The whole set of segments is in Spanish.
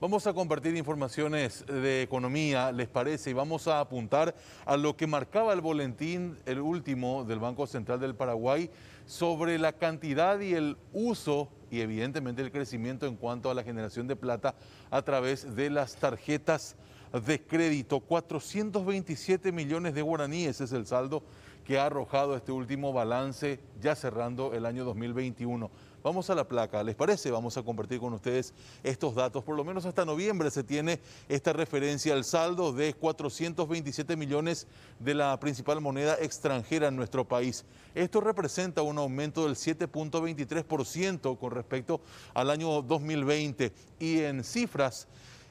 Vamos a compartir informaciones de economía, ¿les parece? Y vamos a apuntar a lo que marcaba el boletín, el último del Banco Central del Paraguay, sobre la cantidad y el uso y evidentemente el crecimiento en cuanto a la generación de plata a través de las tarjetas de crédito. 427 millones de guaraníes es el saldo que ha arrojado este último balance ya cerrando el año 2021. Vamos a la placa, ¿les parece? Vamos a compartir con ustedes estos datos. Por lo menos hasta noviembre se tiene esta referencia al saldo de 427 millones de la principal moneda extranjera en nuestro país. Esto representa un aumento del 7.23% con respecto al año 2020 y en cifras...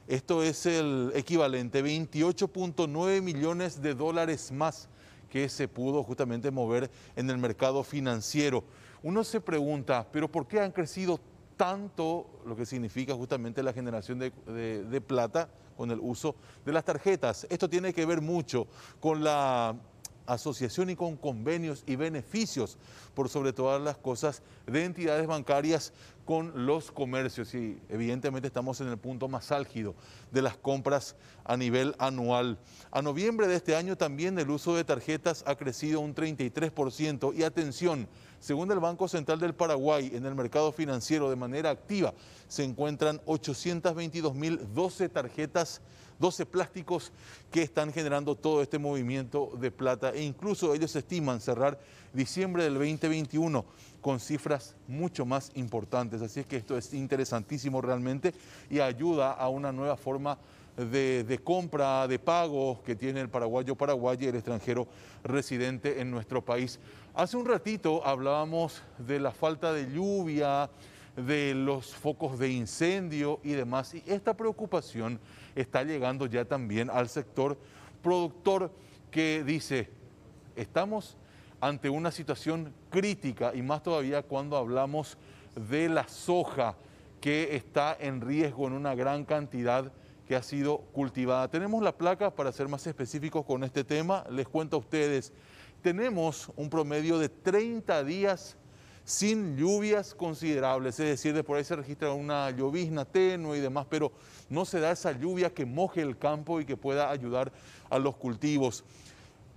Esto es el equivalente, 28.9 millones de dólares más que se pudo justamente mover en el mercado financiero. Uno se pregunta, pero ¿por qué han crecido tanto lo que significa justamente la generación de, plata con el uso de las tarjetas? Esto tiene que ver mucho con la asociación y con convenios y beneficios, por sobre todas las cosas, de entidades bancarias con los comercios. Y evidentemente estamos en el punto más álgido de las compras a nivel anual. A noviembre de este año también el uso de tarjetas ha crecido un 33% y atención, según el Banco Central del Paraguay, en el mercado financiero de manera activa se encuentran 822.012 tarjetas 12 plásticos que están generando todo este movimiento de plata e incluso ellos estiman cerrar diciembre del 2021 con cifras mucho más importantes. Así es que esto es interesantísimo realmente y ayuda a una nueva forma de, compra, de pago que tiene el paraguayo paraguayo y el extranjero residente en nuestro país. Hace un ratito hablábamos de la falta de lluvia, de los focos de incendio y demás, y esta preocupación está llegando ya también al sector productor que dice, estamos ante una situación crítica y más todavía cuando hablamos de la soja que está en riesgo en una gran cantidad que ha sido cultivada. Tenemos la placa, para ser más específicos con este tema, les cuento a ustedes, tenemos un promedio de 30 días sin lluvias considerables, es decir, de por ahí se registra una llovizna tenue y demás, pero no se da esa lluvia que moje el campo y que pueda ayudar a los cultivos.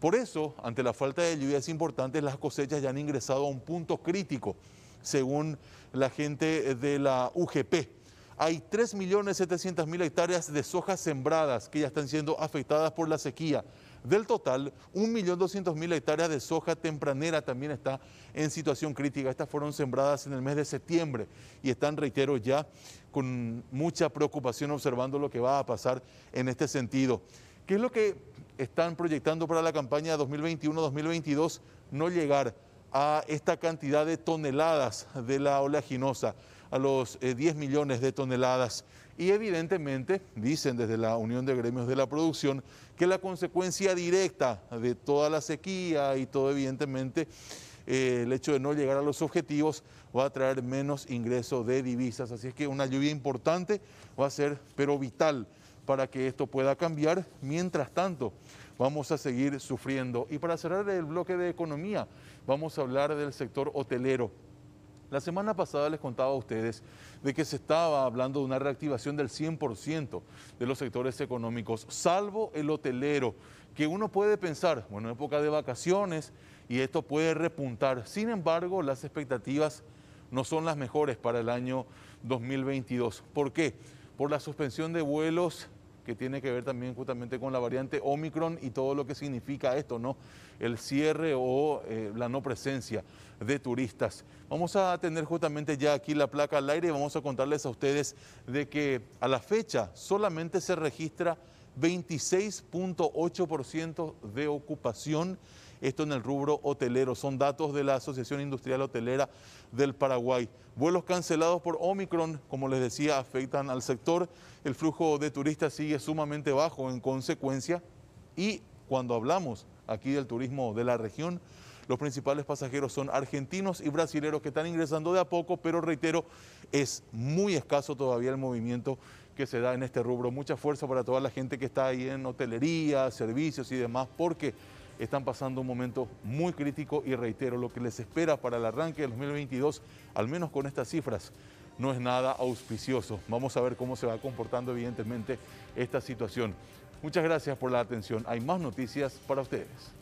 Por eso, ante la falta de lluvias importantes, las cosechas ya han ingresado a un punto crítico, según la gente de la UGP hay 3.700.000 hectáreas de soja sembradas que ya están siendo afectadas por la sequía. Del total, 1.200.000 hectáreas de soja tempranera también está en situación crítica. Estas fueron sembradas en el mes de septiembre y están, reitero, ya con mucha preocupación observando lo que va a pasar en este sentido. ¿Qué es lo que están proyectando para la campaña 2021-2022? No llegar a esta cantidad de toneladas de la oleaginosa a los 10 eh, millones de toneladas. Y evidentemente, dicen desde la Unión de Gremios de la Producción, que la consecuencia directa de toda la sequía y todo evidentemente eh, el hecho de no llegar a los objetivos va a traer menos ingreso de divisas. Así es que una lluvia importante va a ser, pero vital para que esto pueda cambiar. Mientras tanto, vamos a seguir sufriendo. Y para cerrar el bloque de economía, vamos a hablar del sector hotelero. La semana pasada les contaba a ustedes de que se estaba hablando de una reactivación del 100% de los sectores económicos, salvo el hotelero, que uno puede pensar, bueno, época de vacaciones y esto puede repuntar. Sin embargo, las expectativas no son las mejores para el año 2022. ¿Por qué? Por la suspensión de vuelos que tiene que ver también justamente con la variante Omicron y todo lo que significa esto, ¿no? El cierre o eh, la no presencia de turistas. Vamos a tener justamente ya aquí la placa al aire y vamos a contarles a ustedes de que a la fecha solamente se registra 26.8% de ocupación. Esto en el rubro hotelero. Son datos de la Asociación Industrial Hotelera del Paraguay. Vuelos cancelados por Omicron, como les decía, afectan al sector. El flujo de turistas sigue sumamente bajo en consecuencia. Y cuando hablamos aquí del turismo de la región, los principales pasajeros son argentinos y brasileños que están ingresando de a poco, pero reitero, es muy escaso todavía el movimiento que se da en este rubro. Mucha fuerza para toda la gente que está ahí en hotelería, servicios y demás, porque están pasando un momento muy crítico y reitero, lo que les espera para el arranque del 2022, al menos con estas cifras, no es nada auspicioso. Vamos a ver cómo se va comportando evidentemente esta situación. Muchas gracias por la atención. Hay más noticias para ustedes.